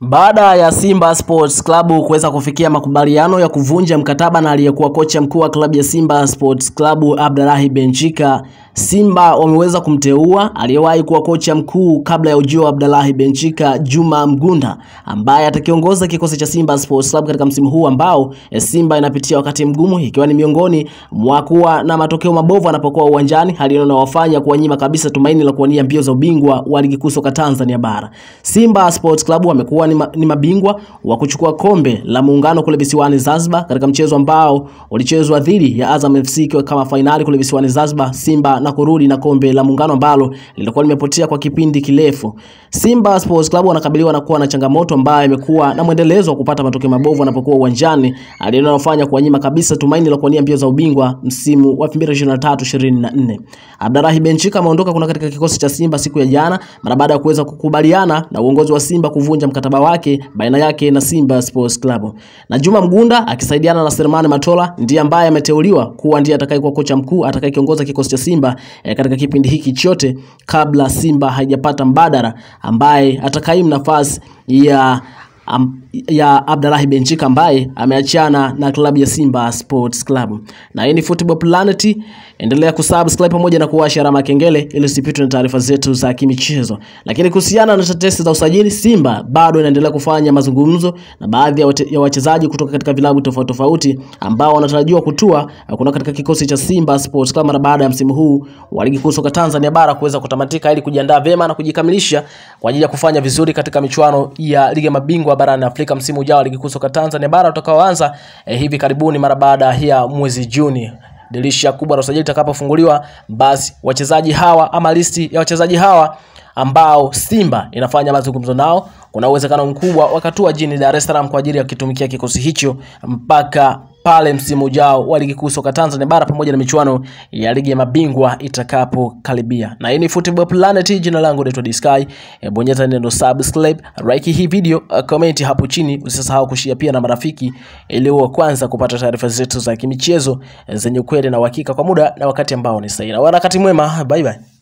Baada ya Simba Sports Club kuweza kufikia makubaliano ya kuvunja mkataba na aliyekuwa kocha mkuu wa klabu ya Simba Sports Club Abdallah Benchika Simba wameweza kumteua aliyewahi kuwa kocha mkuu kabla ya ujio wa Abdallah Benchika, Juma Mgunda, ambaye atakiongoza kikosi cha Simba Sports Club katika msimu huu ambao eh, Simba inapitia wakati mgumu, ikiwa ni miongoni mwa kuwa na matokeo mabovu anapokuwa uwanjani, hali inayowafanya kuwanyima kabisa tumaini la kuwania mbio za ubingwa wa ligi kuu soka Tanzania bara. Simba Sports Club wamekuwa ni, ma, ni mabingwa wa kuchukua kombe la muungano kule visiwani Zanzibar katika mchezo ambao ulichezwa dhidi ya Azam FC kama fainali kule visiwani Zanzibar Simba na kurudi na kombe la muungano ambalo lilikuwa limepotea kwa kipindi kirefu. Simba Sports Club wanakabiliwa na kuwa na changamoto ambayo imekuwa na mwendelezo wa kupata matokeo mabovu wanapokuwa uwanjani, hali inayofanya kuwanyima kabisa tumaini la kuwania mbio za ubingwa msimu wa 2023 24 Abdarahi Benchika ameondoka kuna katika kikosi cha Simba siku ya jana mara baada ya kuweza kukubaliana na uongozi wa Simba kuvunja mkataba wake baina yake na Simba Sports Club. Na Juma Mgunda akisaidiana na Selemani Matola ndiye ambaye ameteuliwa kuwa ndiye atakayekuwa kocha mkuu atakayekiongoza kikosi cha Simba e, katika kipindi hiki chote kabla Simba haijapata mbadala ambaye atakaimu nafasi ya am, ya Abdallah Benchika ambaye ameachana na klabu ya Simba Sports Club. Na hii ni Football Planet, endelea kusubscribe pamoja na kuwasha alama kengele ili usipitwe na taarifa zetu za kimichezo. Lakini kuhusiana na tetesi za usajili, Simba bado inaendelea kufanya mazungumzo na baadhi ya wachezaji kutoka katika vilabu tofauti tofauti ambao wanatarajiwa kutua eh, kuna katika kikosi cha Simba Sports Club mara baada ya msimu huu wa ligi kuu soka Tanzania bara kuweza kutamatika ili kujiandaa vema na kujikamilisha kwa ajili ya kufanya vizuri katika michuano ya ligi ya mabingwa barani Afrika msimu ujao ligi kuu soka Tanzania bara utakaoanza eh, hivi karibuni mara baada ya mwezi Juni dirisha kubwa la usajili itakapofunguliwa, basi wachezaji hawa ama listi ya wachezaji hawa ambao Simba inafanya mazungumzo nao, kuna uwezekano mkubwa wakatua jini Dar es Salaam kwa ajili ya kitumikia kikosi hicho mpaka pale msimu ujao wa ligi kuu soka Tanzania bara pamoja na michuano ya ligi ya mabingwa itakapokaribia. Na hii ni Football Planet, jina langu naitwa Disky. E, eh, bonyeza neno subscribe, like hii video, eh, comment hapo chini, usisahau kushia pia na marafiki ili wa kwanza kupata taarifa zetu za kimichezo zenye ukweli na uhakika kwa muda na wakati ambao ni sahihi. Na wakati mwema, bye bye.